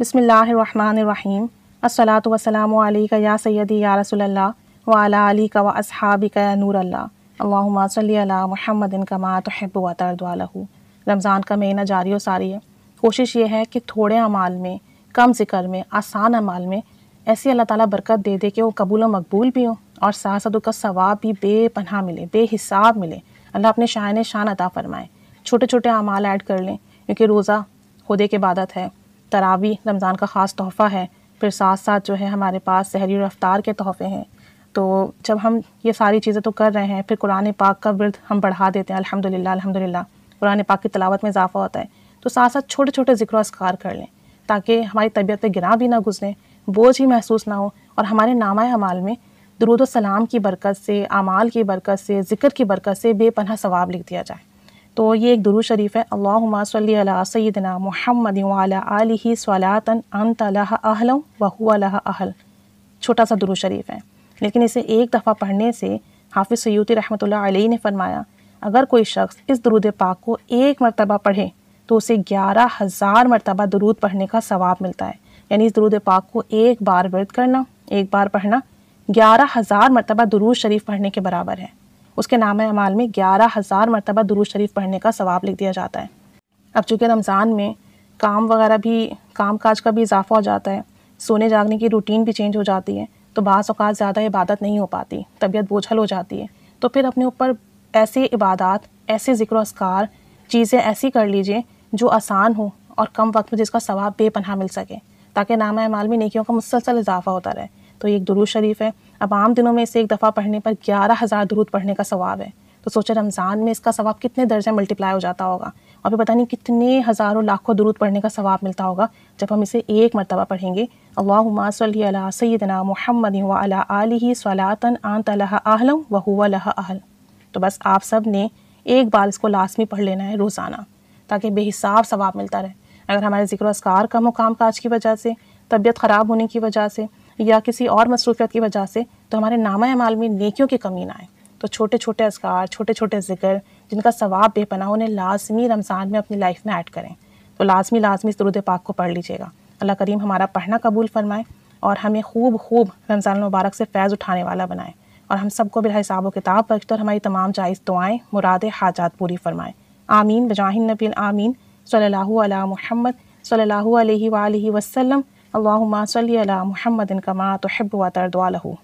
बसमीम असलात वसलाम या सैदी या रसोल्ला वाली का व असहाबी का नूर अल्लाह महमदिन कमा तहब व रमज़ान का महीना जारी और सारी है कोशिश ये है कि थोड़े अमाल में कम ज़िक्र में आसान अमाल में ऐसी अल्लाह ताला बरकत दे दे कि वो कबूल व मकबूल भी हों और साथ साथ उसका सवाब भी बेपनाह मिले बेहिसाब मिले अल्लाह अपने शान शान अता फ़रमाए छोटे छोटे अमाल ऐड कर लें क्योंकि रोज़ा खुदे की इबादत है तरावी रमज़ान का ख़ास तोहफ़ा है फिर साथ साथ जो है हमारे पास सहरी रफ्तार के तोहफ़े हैं तो जब हम ये सारी चीज़ें तो कर रहे हैं फिर कुरान पाक का वर्द हम बढ़ा देते हैं अल्हम्दुलिल्लाह अल्हम्दुलिल्लाह कुरान पाक की तलावत में इजाफ़ा होता है तो साथ साथ छोटे छोटे जिक्र असकार कर लें ताकि हमारी तबीयत पर गिरा भी ना गुजरें बोझ ही महसूस ना हो और हमारे नामा हमाल में दरुद सलाम की बरकत से अमाल की बरकत से ज़िक्र की बरकत से बेपनह सवाब लिख दिया जाए तो ये एक दुरू शरीफ है अल्लाह सदना महमद आलि सलातन अंत अहल वहुल अहल छोटा सा दुरू शरीफ है लेकिन इसे एक दफ़ा पढ़ने से हाफिज़ सयूती रहमत आलही ने फरमाया अगर कोई शख्स इस दरूद पाक को एक मरतबा पढ़े तो उसे ग्यारह हज़ार मरतबा दरूद पढ़ने का सवाब मिलता है यानी इस दरूद पाक को एक बार वर्द करना एक बार पढ़ना ग्यारह हज़ार मरतबा दरूद शरीफ पढ़ने के बराबर है उसके नाम अमाल में ग्यारह हज़ार मरतबा दुरू शरीफ पढ़ने का सवाब लिख दिया जाता है अब चूँकि रमज़ान में काम वगैरह भी काम काज का भी इजाफा हो जाता है सोने जागने की रूटीन भी चेंज हो जाती है तो बाज़ अवत ज़्यादा इबादत नहीं हो पाती तबीयत बोझल हो जाती है तो फिर अपने ऊपर ऐसी इबादत ऐसे ज़िक्र असकार चीज़ें ऐसी कर लीजिए जो आसान हो और कम वक्त में जिसका सवाब बेपनाह मिल सके ताकि नामा माल में नेकियों का मुसलसल इजाफा होता रहे तो ये एक दुरूद शरीफ है अब आम दिनों में इसे एक दफ़ा पढ़ने पर ग्यारह हज़ार दुरूद पढ़ने का सवाब है तो सोचे रमज़ान में इसका सवाब कितने दर्जे मल्टीप्लाई हो जाता होगा और फिर पता नहीं कितने हज़ारों लाखों दुरूद पढ़ने का सवाब मिलता होगा जब हम इसे एक मरतबा पढ़ेंगे अल्लाहुम्मा सल्ली अला सैदना मोहम्मद वाला आलि सलातन आन तलह आहलम तो बस आप सब ने एक बार इसको लाजमी पढ़ लेना है रोज़ाना ताकि बेहिसाब सवाब मिलता रहे अगर हमारे जिक्र असकार कम हो काम काज की वजह से तबीयत ख़राब होने की वजह से या किसी और मसरूफियत की वजह से तो हमारे नामा माल में नेकियों की कमी ना आए तो छोटे छोटे असगार छोटे छोटे जिक्र जिनका सवाब बेपना उन्हें लाजमी रमज़ान में अपनी लाइफ में ऐड करें तो लाजमी लाजमी इस पाक को पढ़ लीजिएगा अल्लाह करीम हमारा पढ़ना कबूल फरमाए और हमें खूब खूब रमज़ान मुबारक से फैज़ उठाने वाला बनाए और हम सबको बिल हिसाब व किताब और हमारी तमाम जायज़ दुआएँ मुराद हाजात पूरी फरमाएँ आमीन बजाहिन नबी आमीन सल्ला महमद सल्ला वसम अल्लाहुम्मा सल्ली अला मुहम्मदिन कमा तो हब्ब व